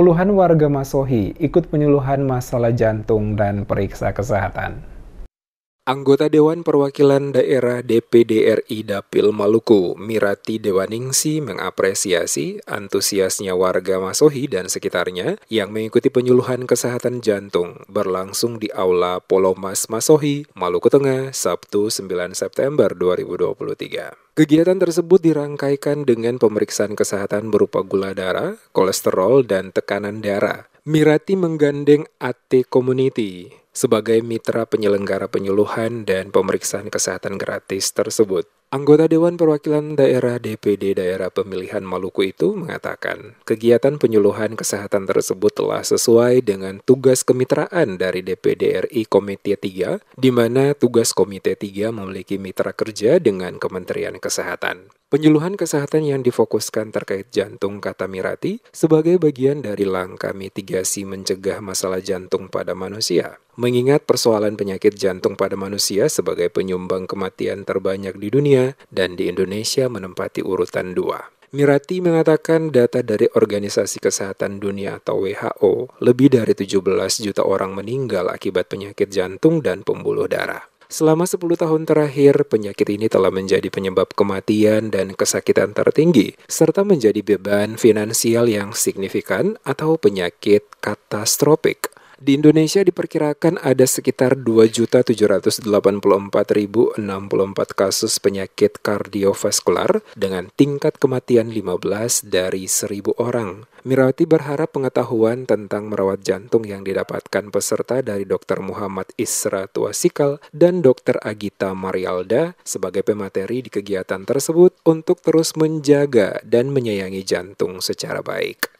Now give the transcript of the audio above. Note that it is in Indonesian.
Puluhan warga Masohi ikut penyuluhan masalah jantung dan periksa kesehatan. Anggota Dewan Perwakilan Daerah DPD RI Dapil Maluku, Mirati Dewaningsi mengapresiasi antusiasnya warga Masohi dan sekitarnya yang mengikuti penyuluhan kesehatan jantung berlangsung di Aula Polomas Masohi, Maluku Tengah, Sabtu 9 September 2023. Kegiatan tersebut dirangkaikan dengan pemeriksaan kesehatan berupa gula darah, kolesterol, dan tekanan darah. Mirati menggandeng AT Community sebagai mitra penyelenggara penyuluhan dan pemeriksaan kesehatan gratis tersebut. Anggota Dewan Perwakilan Daerah DPD Daerah Pemilihan Maluku itu mengatakan, kegiatan penyuluhan kesehatan tersebut telah sesuai dengan tugas kemitraan dari DPD RI Komite 3, di mana tugas Komite 3 memiliki mitra kerja dengan Kementerian Kesehatan. Penyuluhan kesehatan yang difokuskan terkait jantung kata Mirati sebagai bagian dari langkah mitigasi mencegah masalah jantung pada manusia. Mengingat persoalan penyakit jantung pada manusia sebagai penyumbang kematian terbanyak di dunia dan di Indonesia menempati urutan dua. Mirati mengatakan data dari Organisasi Kesehatan Dunia atau WHO, lebih dari 17 juta orang meninggal akibat penyakit jantung dan pembuluh darah. Selama 10 tahun terakhir, penyakit ini telah menjadi penyebab kematian dan kesakitan tertinggi, serta menjadi beban finansial yang signifikan atau penyakit katastropik. Di Indonesia diperkirakan ada sekitar 2.784.064 kasus penyakit kardiovaskular dengan tingkat kematian 15 dari 1.000 orang. Mirawati berharap pengetahuan tentang merawat jantung yang didapatkan peserta dari Dr. Muhammad Isra Tuasikal dan Dr. Agita Marialda sebagai pemateri di kegiatan tersebut untuk terus menjaga dan menyayangi jantung secara baik.